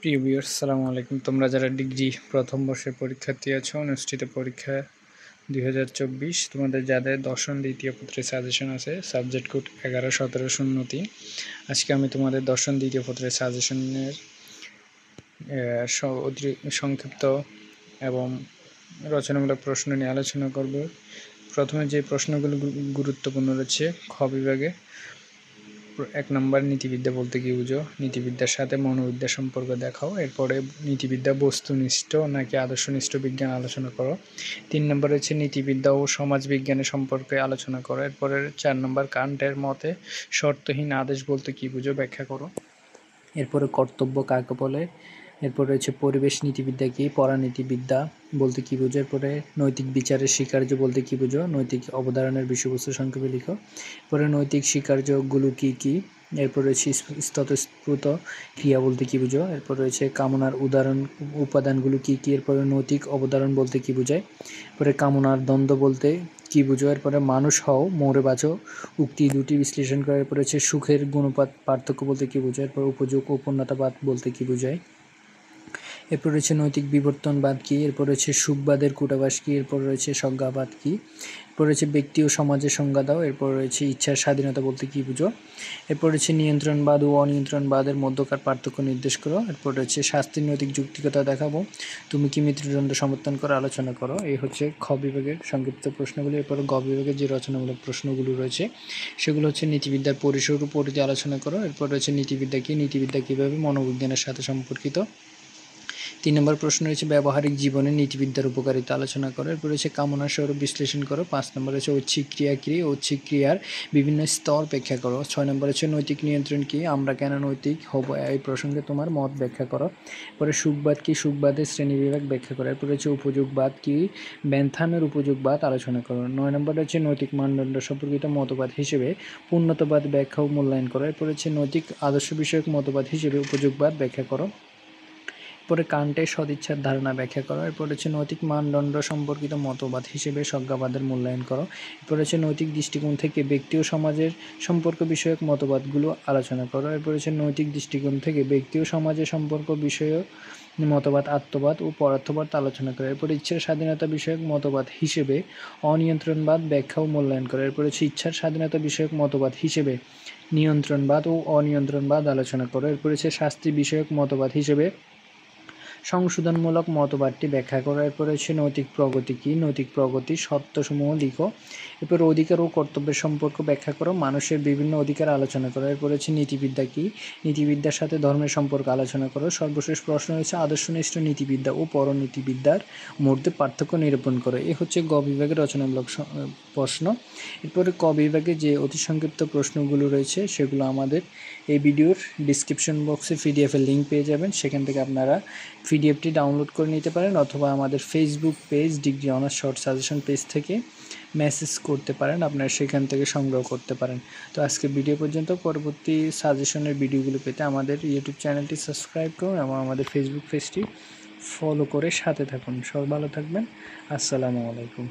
প্রিয় বিয়র সালামু আলাইকুম তোমরা যারা ডিগ্রি প্রথম বর্ষের পরীক্ষার্থী আছো অনুষ্ঠিত পরীক্ষা দুই তোমাদের যাদের দর্শন দ্বিতীয় পত্রের সাজেশন আছে সাবজেক্ট কোড এগারো সতেরো শূন্য তিন আজকে আমি তোমাদের দর্শন দ্বিতীয় পত্রের সাজেশনের সংক্ষিপ্ত এবং রচনামূলক প্রশ্ন নিয়ে আলোচনা করব প্রথমে যে প্রশ্নগুলো গুরুত্বপূর্ণ রয়েছে খ বিভাগে এক নম্বর নীতিবিদ্যা বলতে কি বুঝো নীতিবিদ্যার সাথে মনোবিদ্যা সম্পর্ক দেখাও এরপরে নীতিবিদ্যা বস্তুনিষ্ঠ নাকি আদর্শনিষ্ঠ বিজ্ঞান আলোচনা করো তিন নম্বর হচ্ছে নীতিবিদ্যা ও সমাজবিজ্ঞানের সম্পর্কে আলোচনা করো এরপরে চার নম্বর কান্টের মতে শর্তহীন আদেশ বলতে কি বুঝো ব্যাখ্যা করো এরপরে কর্তব্য কাকে বলে এরপর রয়েছে পরিবেশ নীতিবিদ্যা কি পরানীতিবিদ্যা বলতে কী বুঝো এরপরে নৈতিক বিচারের স্বীকার্য বলতে কী বুঝো নৈতিক অবদানের বিষয়বস্তু সংক্ষেপে লিখো পরে নৈতিক স্বীকার্যগুলো কী কী এরপর রয়েছে স্ততস্ফুত ক্রিয়া বলতে কী বুঝো এরপর রয়েছে কামনার উদাহরণ উপাদানগুলো কী কী এরপরে নৈতিক অবদারণ বলতে কী বোঝায় পরে কামনার দ্বন্দ্ব বলতে কী বুঝো এরপরে মানুষ হও মোরে বাঁচো উক্তি দুটি বিশ্লেষণ করার পরে হচ্ছে সুখের গুণপাত পার্থক্য বলতে কী বোঝায় এরপর উপযোগ ও বলতে কী বোঝায় এরপর রয়েছে নৈতিক বিবর্তনবাদ কী এরপর রয়েছে সুখবাদের কূটাবাস কি এরপর রয়েছে সংজ্ঞাবাদ কী এরপর রয়েছে ব্যক্তি ও সমাজের সংজ্ঞা দাও এরপর রয়েছে ইচ্ছার স্বাধীনতা বলতে কী বুঝো এরপর রয়েছে নিয়ন্ত্রণবাদ ও অনিয়ন্ত্রণবাদের মধ্যকার পার্থক্য নির্দেশ করো এরপর রয়েছে শাস্তির নৈতিক যুক্তিকতা দেখাবো তুমি কি মৃত্যুদণ্ড সমর্থন করো আলোচনা করো এই হচ্ছে খ বিভাগের সংক্ষিপ্ত প্রশ্নগুলি এরপর গ বিভাগের যে রচনামূলক প্রশ্নগুলো রয়েছে সেগুলো হচ্ছে নীতিবিদ্যার পরিসর উপর আলোচনা করো এরপর রয়েছে নীতিবিদ্যা কী নীতিবিদ্যা কীভাবে মনোবিজ্ঞানের সাথে সম্পর্কিত তিন নম্বর প্রশ্ন রয়েছে ব্যবহারিক জীবনে নীতিবিদ্যার উপকারিতা আলোচনা করো এরপর রয়েছে কামনা স্বরূপ বিশ্লেষণ করো পাঁচ নম্বর রয়েছে ঐচ্ছিক ক্রিয়া কী ঐচ্ছিক ক্রিয়ার বিভিন্ন স্তর ব্যাখ্যা করো ছয় নম্বর হচ্ছে নৈতিক নিয়ন্ত্রণ কি আমরা কেন নৈতিক হব এই প্রসঙ্গে তোমার মত ব্যাখ্যা করো পরে সুখবাদ কি সুখবাদের শ্রেণীবিভাগ ব্যাখ্যা করো এরপর রয়েছে উপযোগবাদ কি ব্যান্থামের উপযোগবাদ আলোচনা করো নয় নম্বর রয়েছে নৈতিক মানদণ্ড সম্পর্কিত মতবাদ হিসেবে পূর্ণতবাদ ব্যাখ্যা ও মূল্যায়ন করো এরপর হচ্ছে নৈতিক আদর্শ বিষয়ক মতবাদ হিসেবে উপযোগবাদ ব্যাখ্যা করো এরপরে কান্টের সদিচ্ছার ধারণা ব্যাখ্যা করো এরপর হচ্ছে নৈতিক মানদণ্ড সম্পর্কিত মতবাদ হিসেবে সংজ্ঞাবাদের মূল্যায়ন করো এরপর হচ্ছে নৈতিক দৃষ্টিকোণ থেকে ব্যক্তি ও সমাজের সম্পর্ক বিষয়ক মতবাদগুলো আলোচনা করো এরপর হচ্ছে নৈতিক দৃষ্টিকোণ থেকে ব্যক্তি ও সমাজের সম্পর্ক বিষয়ক মতবাদ আত্মবাদ ও পরার্থবাদ আলোচনা করে এরপর ইচ্ছার স্বাধীনতা বিষয়ক মতবাদ হিসেবে অনিয়ন্ত্রণবাদ ব্যাখ্যা ও মূল্যায়ন করে এরপর হচ্ছে ইচ্ছার স্বাধীনতা বিষয়ক মতবাদ হিসেবে নিয়ন্ত্রণবাদ ও অনিয়ন্ত্রণবাদ আলোচনা করো এরপর হচ্ছে শাস্তি বিষয়ক মতবাদ হিসেবে সংশোধনমূলক মতবাদটি ব্যাখ্যা করা এরপর হচ্ছে নৈতিক প্রগতি কী নৈতিক প্রগতি সত্যসমূহ লিখো এরপর অধিকার ও কর্তব্যের সম্পর্ক ব্যাখ্যা করো মানুষের বিভিন্ন অধিকার আলোচনা করো এরপর হচ্ছে নীতিবিদ্যা কী নীতিবিদ্যার সাথে ধর্মের সম্পর্ক আলোচনা করো সর্বশেষ প্রশ্ন রয়েছে আদর্শনিষ্ঠ নীতিবিদ্যা ও পরনীতিবিদ্যার মধ্যে পার্থক্য নিরূপণ করো এ হচ্ছে গ বিভাগের রচনামূলক প্রশ্ন এরপরে ক বিভাগে যে অতি সংক্ষিপ্ত প্রশ্নগুলো রয়েছে সেগুলো আমাদের এই ভিডিওর ডিসক্রিপশন বক্সে পিডিএফের লিঙ্ক পেয়ে যাবেন সেখান থেকে আপনারা পিডিএফটি ডাউনলোড করে নিতে পারেন অথবা আমাদের Facebook page degree honours short suggestion page থেকে মেসেজ করতে পারেন আপনারা সেখান থেকে সংগ্রহ করতে পারেন তো আজকে ভিডিও পর্যন্ত পরবর্তী সাজেশনের ভিডিওগুলো পেতে আমাদের ইউটিউব চ্যানেলটি সাবস্ক্রাইব করুন এবং আমাদের ফেসবুক পেজটি ফলো করে সাথে থাকুন সব ভালো থাকবেন আসসালামু আলাইকুম